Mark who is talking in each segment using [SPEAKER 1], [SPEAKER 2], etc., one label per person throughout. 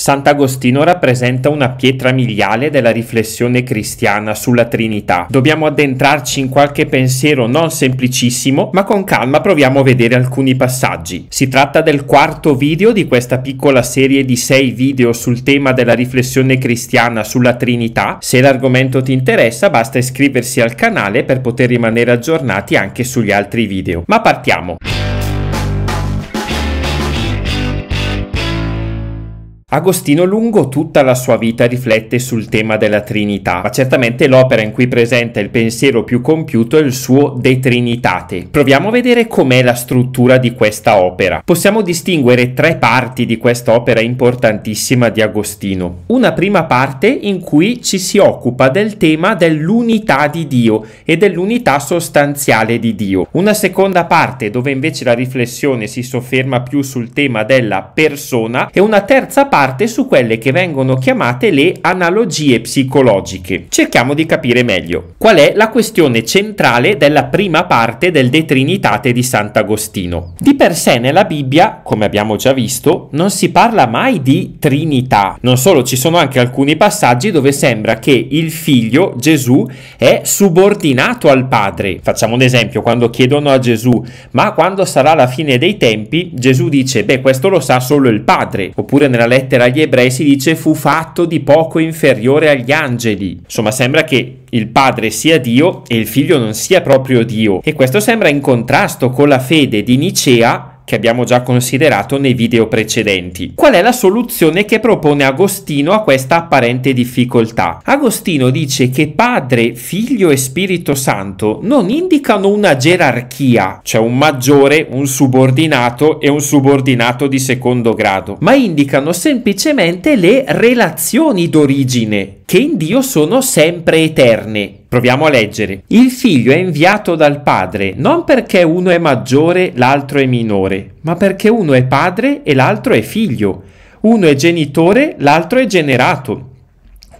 [SPEAKER 1] Sant'Agostino rappresenta una pietra miliare della riflessione cristiana sulla Trinità. Dobbiamo addentrarci in qualche pensiero non semplicissimo, ma con calma proviamo a vedere alcuni passaggi. Si tratta del quarto video di questa piccola serie di sei video sul tema della riflessione cristiana sulla Trinità. Se l'argomento ti interessa basta iscriversi al canale per poter rimanere aggiornati anche sugli altri video. Ma partiamo! Agostino Lungo tutta la sua vita riflette sul tema della Trinità, ma certamente l'opera in cui presenta il pensiero più compiuto è il suo De Trinitate. Proviamo a vedere com'è la struttura di questa opera. Possiamo distinguere tre parti di questa opera importantissima di Agostino. Una prima parte in cui ci si occupa del tema dell'unità di Dio e dell'unità sostanziale di Dio. Una seconda parte dove invece la riflessione si sofferma più sul tema della persona e una terza parte parte su quelle che vengono chiamate le analogie psicologiche. Cerchiamo di capire meglio qual è la questione centrale della prima parte del De Trinitate di Sant'Agostino. Di per sé nella Bibbia, come abbiamo già visto, non si parla mai di Trinità. Non solo, ci sono anche alcuni passaggi dove sembra che il figlio, Gesù, è subordinato al padre. Facciamo un esempio, quando chiedono a Gesù, ma quando sarà la fine dei tempi, Gesù dice, beh, questo lo sa solo il padre. Oppure nella lettera lettera agli ebrei si dice fu fatto di poco inferiore agli angeli. Insomma, sembra che il padre sia Dio e il figlio non sia proprio Dio. E questo sembra in contrasto con la fede di Nicea che abbiamo già considerato nei video precedenti. Qual è la soluzione che propone Agostino a questa apparente difficoltà? Agostino dice che Padre, Figlio e Spirito Santo non indicano una gerarchia, cioè un maggiore, un subordinato e un subordinato di secondo grado, ma indicano semplicemente le relazioni d'origine che in Dio sono sempre eterne Proviamo a leggere. Il figlio è inviato dal padre non perché uno è maggiore, l'altro è minore, ma perché uno è padre e l'altro è figlio. Uno è genitore, l'altro è generato.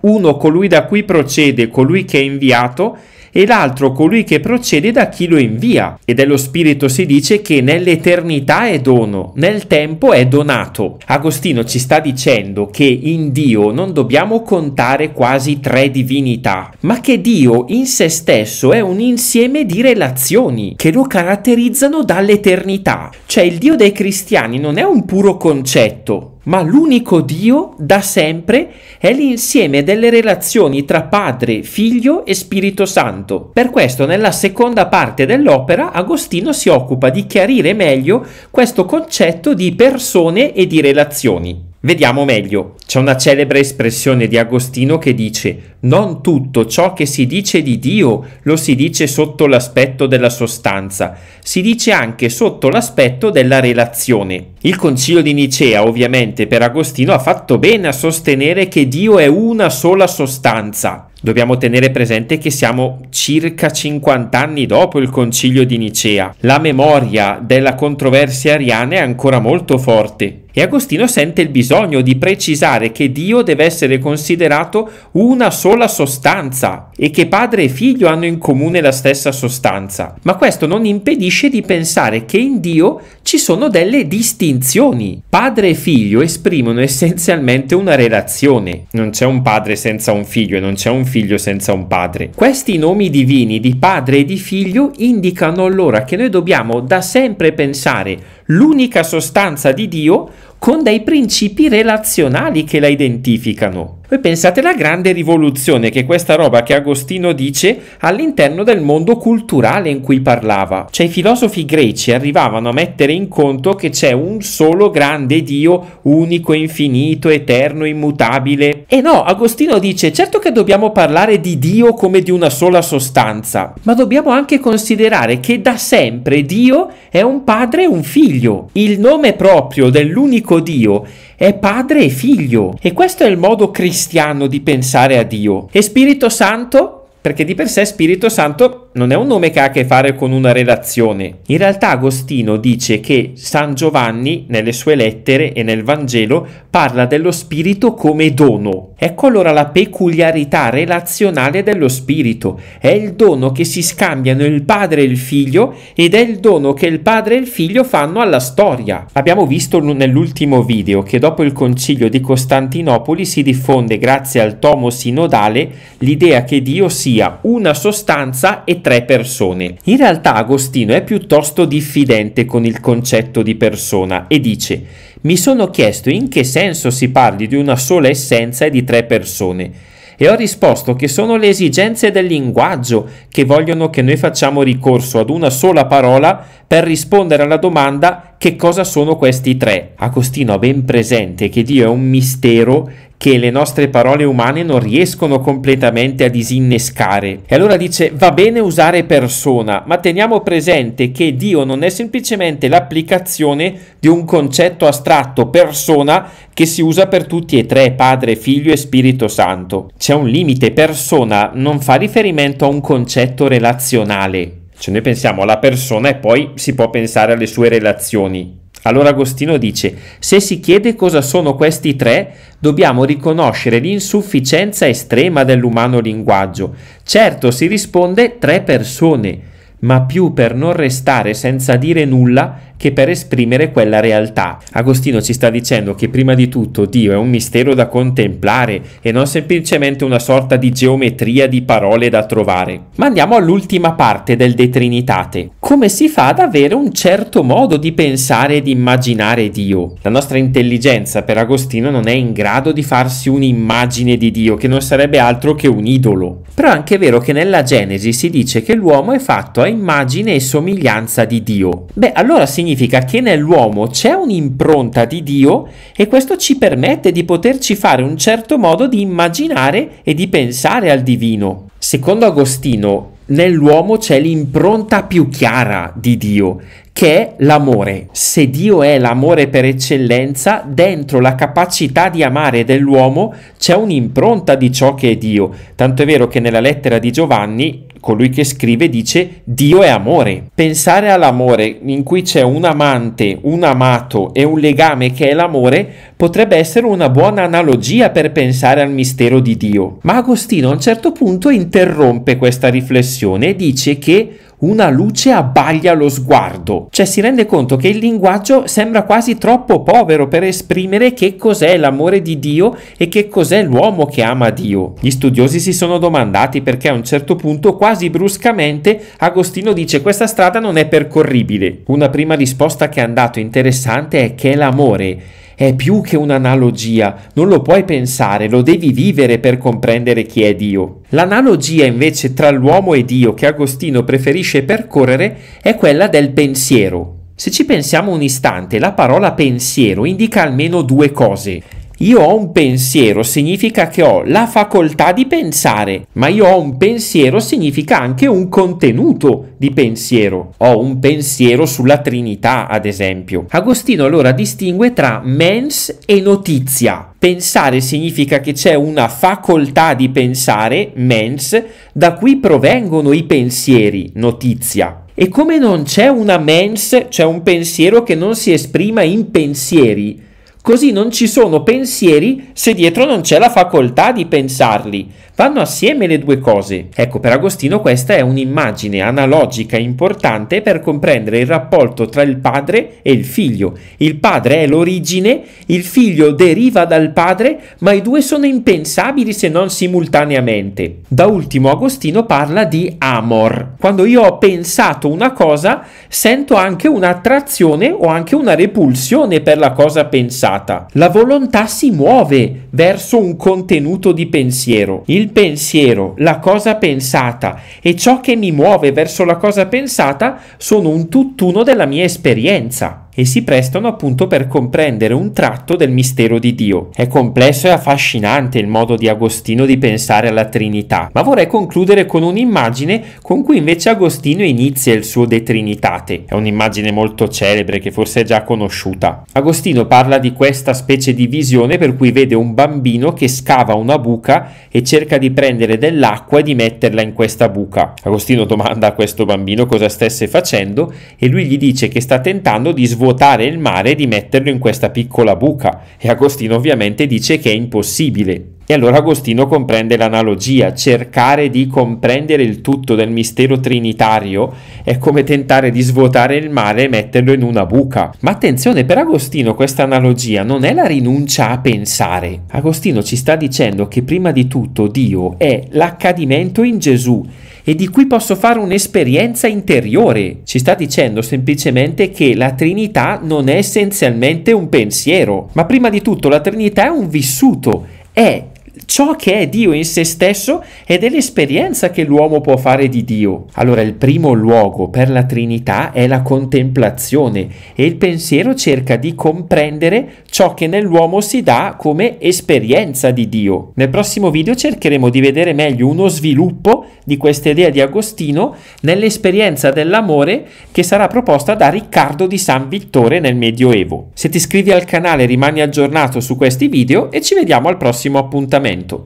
[SPEAKER 1] Uno colui da cui procede colui che è inviato e l'altro colui che procede da chi lo invia. E dello Spirito si dice che nell'eternità è dono, nel tempo è donato. Agostino ci sta dicendo che in Dio non dobbiamo contare quasi tre divinità, ma che Dio in se stesso è un insieme di relazioni che lo caratterizzano dall'eternità. Cioè il Dio dei cristiani non è un puro concetto, ma l'unico Dio da sempre è l'insieme delle relazioni tra Padre, Figlio e Spirito Santo. Per questo nella seconda parte dell'opera Agostino si occupa di chiarire meglio questo concetto di persone e di relazioni. Vediamo meglio. C'è una celebre espressione di Agostino che dice Non tutto ciò che si dice di Dio lo si dice sotto l'aspetto della sostanza, si dice anche sotto l'aspetto della relazione. Il concilio di Nicea ovviamente per Agostino ha fatto bene a sostenere che Dio è una sola sostanza. Dobbiamo tenere presente che siamo circa 50 anni dopo il concilio di Nicea. La memoria della controversia ariana è ancora molto forte. E Agostino sente il bisogno di precisare che Dio deve essere considerato una sola sostanza e che padre e figlio hanno in comune la stessa sostanza. Ma questo non impedisce di pensare che in Dio ci sono delle distinzioni. Padre e figlio esprimono essenzialmente una relazione. Non c'è un padre senza un figlio e non c'è un figlio senza un padre. Questi nomi divini di padre e di figlio indicano allora che noi dobbiamo da sempre pensare l'unica sostanza di Dio con dei principi relazionali che la identificano. Voi pensate alla grande rivoluzione che questa roba che Agostino dice all'interno del mondo culturale in cui parlava. Cioè i filosofi greci arrivavano a mettere in conto che c'è un solo grande Dio, unico, infinito, eterno, immutabile, e no, Agostino dice, certo che dobbiamo parlare di Dio come di una sola sostanza, ma dobbiamo anche considerare che da sempre Dio è un padre e un figlio. Il nome proprio dell'unico Dio è padre e figlio. E questo è il modo cristiano di pensare a Dio. E Spirito Santo, perché di per sé Spirito Santo non è un nome che ha a che fare con una relazione. In realtà Agostino dice che San Giovanni, nelle sue lettere e nel Vangelo, parla dello spirito come dono. Ecco allora la peculiarità relazionale dello spirito. È il dono che si scambiano il padre e il figlio ed è il dono che il padre e il figlio fanno alla storia. Abbiamo visto nell'ultimo video che dopo il concilio di Costantinopoli si diffonde grazie al tomo sinodale l'idea che Dio sia una sostanza e tre persone. In realtà Agostino è piuttosto diffidente con il concetto di persona e dice mi sono chiesto in che senso si parli di una sola essenza e di tre persone e ho risposto che sono le esigenze del linguaggio che vogliono che noi facciamo ricorso ad una sola parola per rispondere alla domanda che cosa sono questi tre. Agostino ha ben presente che Dio è un mistero che le nostre parole umane non riescono completamente a disinnescare. E allora dice va bene usare persona, ma teniamo presente che Dio non è semplicemente l'applicazione di un concetto astratto, persona, che si usa per tutti e tre, Padre, Figlio e Spirito Santo. C'è un limite, persona non fa riferimento a un concetto relazionale. Cioè noi pensiamo alla persona e poi si può pensare alle sue relazioni. Allora Agostino dice, se si chiede cosa sono questi tre, dobbiamo riconoscere l'insufficienza estrema dell'umano linguaggio. Certo si risponde tre persone, ma più per non restare senza dire nulla che per esprimere quella realtà. Agostino ci sta dicendo che prima di tutto Dio è un mistero da contemplare e non semplicemente una sorta di geometria di parole da trovare. Ma andiamo all'ultima parte del De Trinitate. Come si fa ad avere un certo modo di pensare e di immaginare Dio? La nostra intelligenza per Agostino non è in grado di farsi un'immagine di Dio che non sarebbe altro che un idolo. Però è anche vero che nella Genesi si dice che l'uomo è fatto a immagine e somiglianza di Dio. Beh, allora significa significa che nell'uomo c'è un'impronta di Dio e questo ci permette di poterci fare un certo modo di immaginare e di pensare al divino. Secondo Agostino, nell'uomo c'è l'impronta più chiara di Dio, che è l'amore. Se Dio è l'amore per eccellenza, dentro la capacità di amare dell'uomo c'è un'impronta di ciò che è Dio. Tanto è vero che nella lettera di Giovanni colui che scrive dice Dio è amore. Pensare all'amore in cui c'è un amante, un amato e un legame che è l'amore potrebbe essere una buona analogia per pensare al mistero di Dio. Ma Agostino a un certo punto interrompe questa riflessione e dice che una luce abbaglia lo sguardo. Cioè si rende conto che il linguaggio sembra quasi troppo povero per esprimere che cos'è l'amore di Dio e che cos'è l'uomo che ama Dio. Gli studiosi si sono domandati perché a un certo punto, quasi bruscamente, Agostino dice questa strada non è percorribile. Una prima risposta che è andata interessante è che l'amore è più che un'analogia, non lo puoi pensare, lo devi vivere per comprendere chi è Dio. L'analogia invece tra l'uomo e Dio che Agostino preferisce percorrere è quella del pensiero. Se ci pensiamo un istante, la parola pensiero indica almeno due cose. Io ho un pensiero significa che ho la facoltà di pensare, ma io ho un pensiero significa anche un contenuto di pensiero. Ho un pensiero sulla Trinità, ad esempio. Agostino allora distingue tra mens e notizia. Pensare significa che c'è una facoltà di pensare, mens, da cui provengono i pensieri, notizia. E come non c'è una mens, cioè un pensiero che non si esprima in pensieri, Così non ci sono pensieri se dietro non c'è la facoltà di pensarli. Vanno assieme le due cose. Ecco, per Agostino questa è un'immagine analogica importante per comprendere il rapporto tra il padre e il figlio. Il padre è l'origine, il figlio deriva dal padre, ma i due sono impensabili se non simultaneamente. Da ultimo Agostino parla di amor. Quando io ho pensato una cosa, sento anche un'attrazione o anche una repulsione per la cosa pensata. La volontà si muove verso un contenuto di pensiero. Il pensiero, la cosa pensata e ciò che mi muove verso la cosa pensata sono un tutt'uno della mia esperienza e si prestano appunto per comprendere un tratto del mistero di Dio. È complesso e affascinante il modo di Agostino di pensare alla Trinità, ma vorrei concludere con un'immagine con cui invece Agostino inizia il suo De Trinitate. È un'immagine molto celebre che forse è già conosciuta. Agostino parla di questa specie di visione per cui vede un bambino che scava una buca e cerca di prendere dell'acqua e di metterla in questa buca. Agostino domanda a questo bambino cosa stesse facendo e lui gli dice che sta tentando di svolgere svuotare il mare e di metterlo in questa piccola buca e Agostino ovviamente dice che è impossibile. E allora Agostino comprende l'analogia, cercare di comprendere il tutto del mistero trinitario è come tentare di svuotare il mare e metterlo in una buca. Ma attenzione, per Agostino questa analogia non è la rinuncia a pensare. Agostino ci sta dicendo che prima di tutto Dio è l'accadimento in Gesù e di cui posso fare un'esperienza interiore. Ci sta dicendo semplicemente che la Trinità non è essenzialmente un pensiero, ma prima di tutto la Trinità è un vissuto, è ciò che è Dio in se stesso e dell'esperienza che l'uomo può fare di Dio. Allora il primo luogo per la Trinità è la contemplazione e il pensiero cerca di comprendere ciò che nell'uomo si dà come esperienza di Dio. Nel prossimo video cercheremo di vedere meglio uno sviluppo di questa idea di Agostino nell'esperienza dell'amore che sarà proposta da Riccardo di San Vittore nel Medioevo. Se ti iscrivi al canale rimani aggiornato su questi video e ci vediamo al prossimo appuntamento momento